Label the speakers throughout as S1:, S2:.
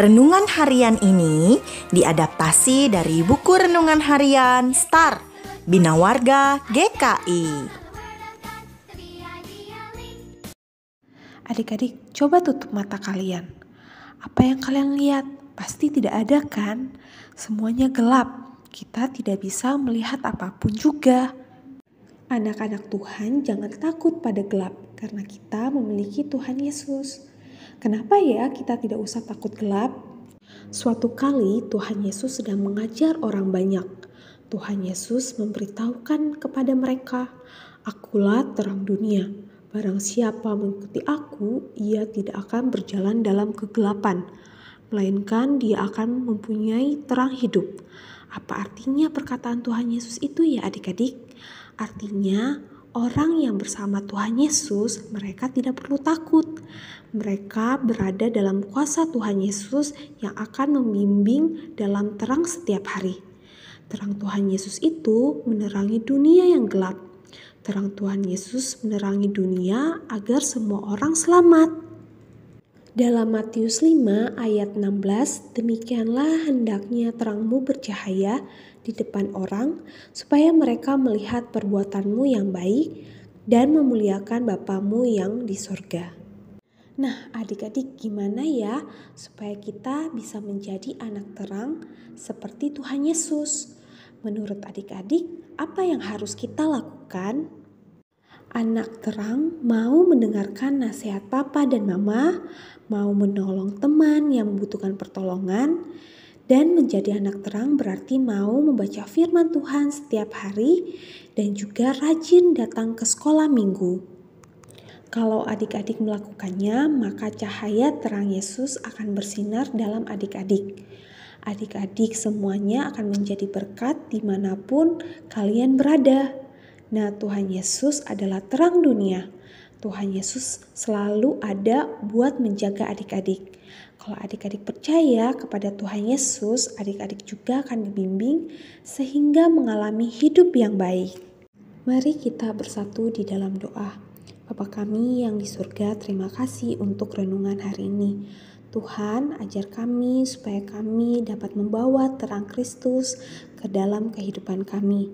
S1: Renungan harian ini diadaptasi dari buku renungan harian Star Bina Warga GKI. Adik-adik, coba tutup mata kalian. Apa yang kalian lihat? Pasti tidak ada kan? Semuanya gelap kita tidak bisa melihat apapun juga. Anak-anak Tuhan jangan takut pada gelap karena kita memiliki Tuhan Yesus. Kenapa ya kita tidak usah takut gelap? Suatu kali Tuhan Yesus sedang mengajar orang banyak. Tuhan Yesus memberitahukan kepada mereka, "Akulah terang dunia. Barang siapa mengikuti aku, ia tidak akan berjalan dalam kegelapan, melainkan dia akan mempunyai terang hidup. Apa artinya perkataan Tuhan Yesus itu ya adik-adik? Artinya orang yang bersama Tuhan Yesus mereka tidak perlu takut. Mereka berada dalam kuasa Tuhan Yesus yang akan membimbing dalam terang setiap hari. Terang Tuhan Yesus itu menerangi dunia yang gelap. Terang Tuhan Yesus menerangi dunia agar semua orang selamat. Dalam Matius 5 ayat 16, demikianlah hendaknya terangmu bercahaya di depan orang, supaya mereka melihat perbuatanmu yang baik dan memuliakan Bapamu yang di sorga. Nah, adik-adik, gimana ya supaya kita bisa menjadi anak terang seperti Tuhan Yesus? Menurut adik-adik, apa yang harus kita lakukan? anak terang mau mendengarkan nasihat papa dan mama, mau menolong teman yang membutuhkan pertolongan, dan menjadi anak terang berarti mau membaca firman Tuhan setiap hari dan juga rajin datang ke sekolah minggu. Kalau adik-adik melakukannya, maka cahaya terang Yesus akan bersinar dalam adik-adik. Adik-adik semuanya akan menjadi berkat dimanapun kalian berada. Nah, Tuhan Yesus adalah terang dunia. Tuhan Yesus selalu ada buat menjaga adik-adik. Kalau adik-adik percaya kepada Tuhan Yesus, adik-adik juga akan dibimbing sehingga mengalami hidup yang baik. Mari kita bersatu di dalam doa. Bapa kami yang di surga, terima kasih untuk renungan hari ini. Tuhan, ajar kami supaya kami dapat membawa terang Kristus ke dalam kehidupan kami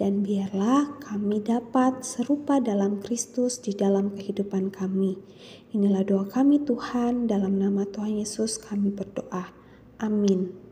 S1: dan biarlah kami dapat serupa dalam Kristus di dalam kehidupan kami. Inilah doa kami Tuhan, dalam nama Tuhan Yesus kami berdoa. Amin.